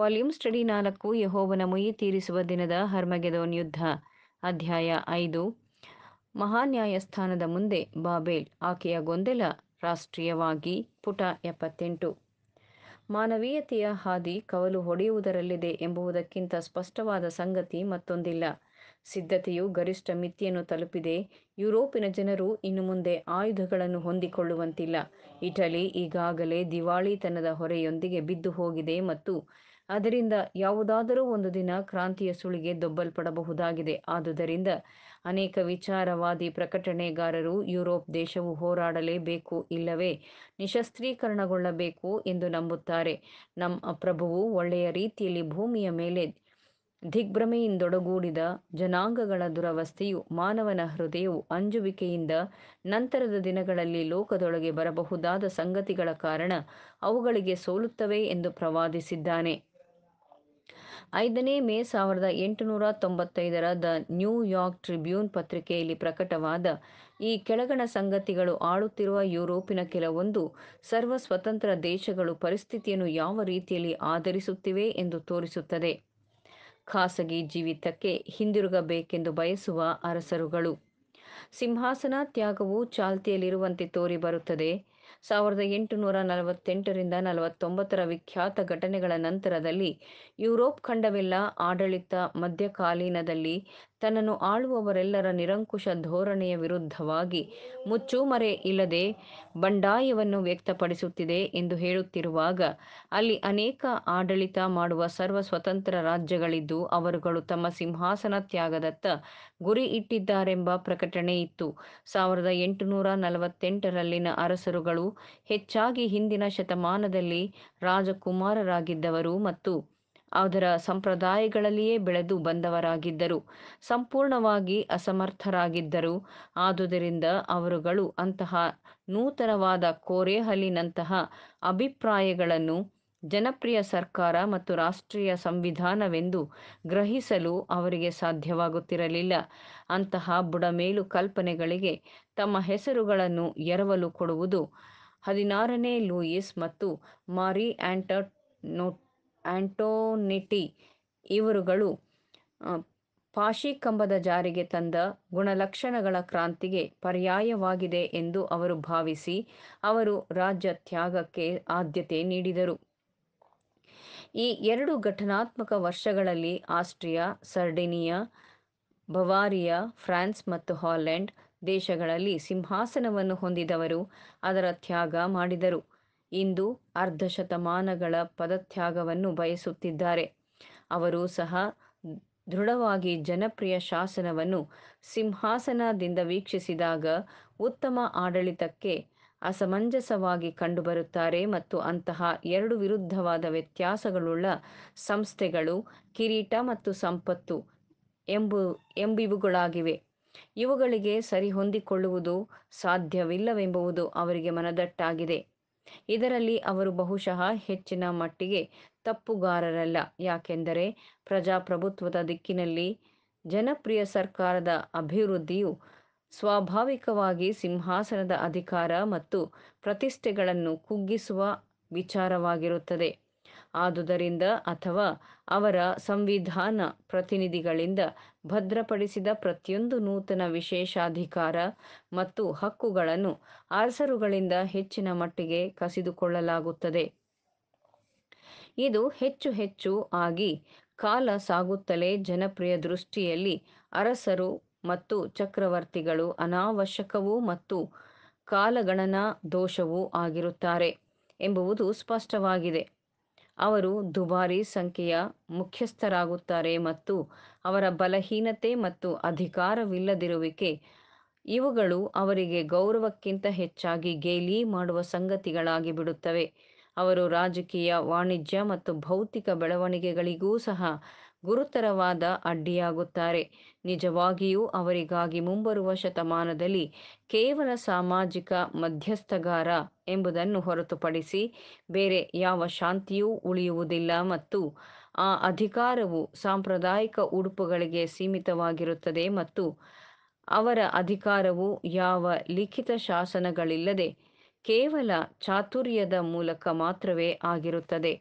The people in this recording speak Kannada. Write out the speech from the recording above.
ವಾಲ್ಯೂಮ್ ಸ್ಟಡಿ ನಾಲ್ಕು ಯಹೋವನ ಮುಯಿ ತೀರಿಸುವ ದಿನದ ಹರ್ಮಗೆದೋನ್ ಯುದ್ಧ ಅಧ್ಯಾಯ ಐದು ಮಹಾನ್ಯಾಯಸ್ಥಾನದ ಮುಂದೆ ಬಾಬೇಲ್ ಆಕೆಯ ಗೊಂದಲ ರಾಷ್ಟ್ರೀಯವಾಗಿ ಪುಟ ಎಪ್ಪತ್ತೆಂಟು ಮಾನವೀಯತೆಯ ಹಾದಿ ಕವಲು ಹೊಡೆಯುವುದರಲ್ಲಿದೆ ಎಂಬುದಕ್ಕಿಂತ ಸ್ಪಷ್ಟವಾದ ಸಂಗತಿ ಮತ್ತೊಂದಿಲ್ಲ ಸಿದ್ಧತೆಯು ಗರಿಷ್ಠ ಮಿತಿಯನ್ನು ತಲುಪಿದೆ ಯುರೋಪಿನ ಜನರು ಇನ್ನು ಮುಂದೆ ಆಯುಧಗಳನ್ನು ಹೊಂದಿಕೊಳ್ಳುವಂತಿಲ್ಲ ಇಟಲಿ ಈಗಾಗಲೇ ದಿವಾಳಿತನದ ಹೊರೆಯೊಂದಿಗೆ ಬಿದ್ದು ಹೋಗಿದೆ ಮತ್ತು ಅದರಿಂದ ಯಾವುದಾದರೂ ಒಂದು ದಿನ ಕ್ರಾಂತಿಯ ಸುಳಿಗೆ ದೊಬ್ಬಲ್ಪಡಬಹುದಾಗಿದೆ ಆದುದರಿಂದ ಅನೇಕ ವಿಚಾರವಾದಿ ಪ್ರಕಟಣೆಗಾರರು ಯುರೋಪ್ ದೇಶವು ಹೋರಾಡಲೇಬೇಕು ಇಲ್ಲವೇ ನಿಶಸ್ತ್ರೀಕರಣಗೊಳ್ಳಬೇಕು ಎಂದು ನಂಬುತ್ತಾರೆ ನಮ್ಮ ಪ್ರಭುವು ಒಳ್ಳೆಯ ರೀತಿಯಲ್ಲಿ ಭೂಮಿಯ ಮೇಲೆ ದಿಗ್ಭ್ರಮೆಯಿಂದೊಡಗೂಡಿದ ಜನಾಂಗಗಳ ದುರವಸ್ಥೆಯು ಮಾನವನ ಹೃದಯವು ಅಂಜುವಿಕೆಯಿಂದ ನಂತರದ ದಿನಗಳಲ್ಲಿ ಲೋಕದೊಳಗೆ ಬರಬಹುದಾದ ಸಂಗತಿಗಳ ಕಾರಣ ಅವುಗಳಿಗೆ ಸೋಲುತ್ತವೆ ಎಂದು ಪ್ರವಾದಿಸಿದ್ದಾನೆ ಐದನೇ ಮೇ ಸಾವಿರದ ಎಂಟುನೂರ ತೊಂಬತ್ತೈದರ ದ ನ್ಯೂಯಾರ್ಕ್ ಟ್ರಿಬ್ಯೂನ್ ಪತ್ರಿಕೆಯಲ್ಲಿ ಪ್ರಕಟವಾದ ಈ ಕೆಳಗಣ ಸಂಗತಿಗಳು ಆಳುತ್ತಿರುವ ಯುರೋಪಿನ ಕೆಲವೊಂದು ಸರ್ವ ಸ್ವತಂತ್ರ ದೇಶಗಳು ಪರಿಸ್ಥಿತಿಯನ್ನು ಯಾವ ರೀತಿಯಲ್ಲಿ ಆಧರಿಸುತ್ತಿವೆ ಎಂದು ತೋರಿಸುತ್ತದೆ ಖಾಸಗಿ ಜೀವಿತಕ್ಕೆ ಹಿಂದಿರುಗಬೇಕೆಂದು ಬಯಸುವ ಅರಸರುಗಳು ಸಿಂಹಾಸನ ತ್ಯಾಗವು ಚಾಲ್ತಿಯಲ್ಲಿರುವಂತೆ ತೋರಿಬರುತ್ತದೆ ಸಾವಿರದ ಎಂಟುನೂರ ನಲವತ್ತೆಂಟರಿಂದ ನಲವತ್ತೊಂಬತ್ತರ ವಿಖ್ಯಾತ ಘಟನೆಗಳ ನಂತರದಲ್ಲಿ ಯುರೋಪ್ ಖಂಡವೆಲ್ಲ ಆಡಳಿತ ಮಧ್ಯಕಾಲೀನದಲ್ಲಿ ತನ್ನನ್ನು ಆಳುವವರೆಲ್ಲರ ನಿರಂಕುಶ ಧೋರಣೆಯ ವಿರುದ್ಧವಾಗಿ ಮುಚ್ಚುಮರೆ ಇಲ್ಲದೆ ಬಂಡಾಯವನ್ನು ವ್ಯಕ್ತಪಡಿಸುತ್ತಿದೆ ಎಂದು ಹೇಳುತ್ತಿರುವಾಗ ಅಲ್ಲಿ ಅನೇಕ ಆಡಳಿತ ಮಾಡುವ ಸರ್ವ ಸ್ವತಂತ್ರ ರಾಜ್ಯಗಳಿದ್ದು ಅವರುಗಳು ತಮ್ಮ ಸಿಂಹಾಸನ ತ್ಯಾಗದತ್ತ ಗುರಿ ಇಟ್ಟಿದ್ದಾರೆಂಬ ಪ್ರಕಟಣೆ ಇತ್ತು ಸಾವಿರದ ಎಂಟುನೂರ ನಲವತ್ತೆಂಟರಲ್ಲಿನ ಅರಸರುಗಳು ಹೆಚ್ಚಾಗಿ ಹಿಂದಿನ ಶತಮಾನದಲ್ಲಿ ರಾಜಕುಮಾರರಾಗಿದ್ದವರು ಮತ್ತು ಅದರ ಸಂಪ್ರದಾಯಗಳಲ್ಲಿಯೇ ಬೆಳೆದು ಬಂದವರಾಗಿದ್ದರು ಸಂಪೂರ್ಣವಾಗಿ ಅಸಮರ್ಥರಾಗಿದ್ದರು ಆದುದರಿಂದ ಅವರುಗಳು ಅಂತಹ ನೂತನವಾದ ಕೋರೆಹಲಿನಂತಹ ಅಭಿಪ್ರಾಯಗಳನ್ನು ಜನಪ್ರಿಯ ಸರ್ಕಾರ ಮತ್ತು ರಾಷ್ಟ್ರೀಯ ಸಂವಿಧಾನವೆಂದು ಗ್ರಹಿಸಲು ಅವರಿಗೆ ಸಾಧ್ಯವಾಗುತ್ತಿರಲಿಲ್ಲ ಅಂತಹ ಬುಡಮೇಲು ಕಲ್ಪನೆಗಳಿಗೆ ತಮ್ಮ ಹೆಸರುಗಳನ್ನು ಎರವಲು ಕೊಡುವುದು ಹದಿನಾರನೇ ಲೂಯಿಸ್ ಮತ್ತು ಮಾರಿ ಆ್ಯಂಟನೋ ಆ್ಯಂಟೋನಿಟಿ ಇವರುಗಳು ಪಾಶಿ ಕಂಬದ ಜಾರಿಗೆ ತಂದ ಗುಣಲಕ್ಷಣಗಳ ಕ್ರಾಂತಿಗೆ ಪರ್ಯಾಯವಾಗಿದೆ ಎಂದು ಅವರು ಭಾವಿಸಿ ಅವರು ರಾಜ್ಯ ತ್ಯಾಗಕ್ಕೆ ಆದ್ಯತೆ ನೀಡಿದರು ಈ ಎರಡು ಘಟನಾತ್ಮಕ ವರ್ಷಗಳಲ್ಲಿ ಆಸ್ಟ್ರಿಯಾ ಸರ್ಡಿನಿಯಾ ಬವಾರಿಯಾ ಫ್ರಾನ್ಸ್ ಮತ್ತು ಹಾಲೆಂಡ್ ದೇಶಗಳಲ್ಲಿ ಸಿಂಹಾಸನವನ್ನು ಹೊಂದಿದವರು ಅದರ ತ್ಯಾಗ ಮಾಡಿದರು ಇಂದು ಅರ್ಧ ಶತಮಾನಗಳ ಪದತ್ಯಾಗವನ್ನು ಬಯಸುತ್ತಿದ್ದಾರೆ ಅವರು ಸಹ ದೃಢವಾಗಿ ಜನಪ್ರಿಯ ಶಾಸನವನ್ನು ಸಿಂಹಾಸನದಿಂದ ವೀಕ್ಷಿಸಿದಾಗ ಉತ್ತಮ ಆಡಳಿತಕ್ಕೆ ಅಸಮಂಜಸವಾಗಿ ಕಂಡುಬರುತ್ತಾರೆ ಮತ್ತು ಅಂತಹ ಎರಡು ವಿರುದ್ಧವಾದ ವ್ಯತ್ಯಾಸಗಳುಳ್ಳ ಸಂಸ್ಥೆಗಳು ಕಿರೀಟ ಮತ್ತು ಸಂಪತ್ತು ಎಂಬು ಎಂಬಿವುಗಳಾಗಿವೆ ಇವುಗಳಿಗೆ ಸರಿಹೊಂದಿಕೊಳ್ಳುವುದು ಸಾಧ್ಯವಿಲ್ಲವೆಂಬುವುದು ಅವರಿಗೆ ಮನದಟ್ಟಾಗಿದೆ ಇದರಲ್ಲಿ ಅವರು ಬಹುಶಃ ಹೆಚ್ಚಿನ ಮಟ್ಟಿಗೆ ತಪ್ಪುಗಾರರಲ್ಲ ಯಾಕೆಂದರೆ ಪ್ರಜಾಪ್ರಭುತ್ವದ ದಿಕ್ಕಿನಲ್ಲಿ ಜನಪ್ರಿಯ ಸರ್ಕಾರದ ಅಭಿವೃದ್ಧಿಯು ಸ್ವಾಭಾವಿಕವಾಗಿ ಸಿಂಹಾಸನದ ಅಧಿಕಾರ ಮತ್ತು ಪ್ರತಿಷ್ಠೆಗಳನ್ನು ಕುಗ್ಗಿಸುವ ವಿಚಾರವಾಗಿರುತ್ತದೆ ಆದುದರಿಂದ ಅಥವಾ ಅವರ ಸಂವಿಧಾನ ಪ್ರತಿನಿಧಿಗಳಿಂದ ಭದ್ರಪಡಿಸಿದ ಪ್ರತಿಯೊಂದು ನೂತನ ವಿಶೇಷಾಧಿಕಾರ ಮತ್ತು ಹಕ್ಕುಗಳನ್ನು ಅರಸರುಗಳಿಂದ ಹೆಚ್ಚಿನ ಮಟ್ಟಿಗೆ ಕಸಿದುಕೊಳ್ಳಲಾಗುತ್ತದೆ ಇದು ಹೆಚ್ಚು ಹೆಚ್ಚು ಆಗಿ ಕಾಲ ಸಾಗುತ್ತಲೇ ಜನಪ್ರಿಯ ದೃಷ್ಟಿಯಲ್ಲಿ ಅರಸರು ಮತ್ತು ಚಕ್ರವರ್ತಿಗಳು ಅನಾವಶ್ಯಕವೂ ಮತ್ತು ಕಾಲಗಣನಾ ದೋಷವೂ ಆಗಿರುತ್ತಾರೆ ಎಂಬುವುದು ಸ್ಪಷ್ಟವಾಗಿದೆ ಅವರು ದುಬಾರಿ ಸಂಖ್ಯೆಯ ಮುಖ್ಯಸ್ಥರಾಗುತ್ತಾರೆ ಮತ್ತು ಅವರ ಬಲಹೀನತೆ ಮತ್ತು ಅಧಿಕಾರವಿಲ್ಲದಿರುವಿಕೆ ಇವುಗಳು ಅವರಿಗೆ ಗೌರವಕ್ಕಿಂತ ಹೆಚ್ಚಾಗಿ ಗೇಲಿ ಮಾಡುವ ಸಂಗತಿಗಳಾಗಿ ಬಿಡುತ್ತವೆ ಅವರು ರಾಜಕೀಯ ವಾಣಿಜ್ಯ ಮತ್ತು ಭೌತಿಕ ಬೆಳವಣಿಗೆಗಳಿಗೂ ಸಹ ಗುರುತರವಾದ ಅಡ್ಡಿಯಾಗುತ್ತಾರೆ ನಿಜವಾಗಿಯೂ ಅವರಿಗಾಗಿ ಮುಂಬರುವ ಶತಮಾನದಲ್ಲಿ ಕೇವಲ ಸಾಮಾಜಿಕ ಮಧ್ಯಸ್ಥಗಾರ ಎಂಬುದನ್ನು ಹೊರತುಪಡಿಸಿ ಬೇರೆ ಯಾವ ಶಾಂತಿಯೂ ಉಳಿಯುವುದಿಲ್ಲ ಮತ್ತು ಆ ಅಧಿಕಾರವು ಸಾಂಪ್ರದಾಯಿಕ ಉಡುಪುಗಳಿಗೆ ಸೀಮಿತವಾಗಿರುತ್ತದೆ ಮತ್ತು ಅವರ ಅಧಿಕಾರವು ಯಾವ ಲಿಖಿತ ಶಾಸನಗಳಿಲ್ಲದೆ ಕೇವಲ ಚಾತುರ್ಯದ ಮೂಲಕ ಮಾತ್ರವೇ ಆಗಿರುತ್ತದೆ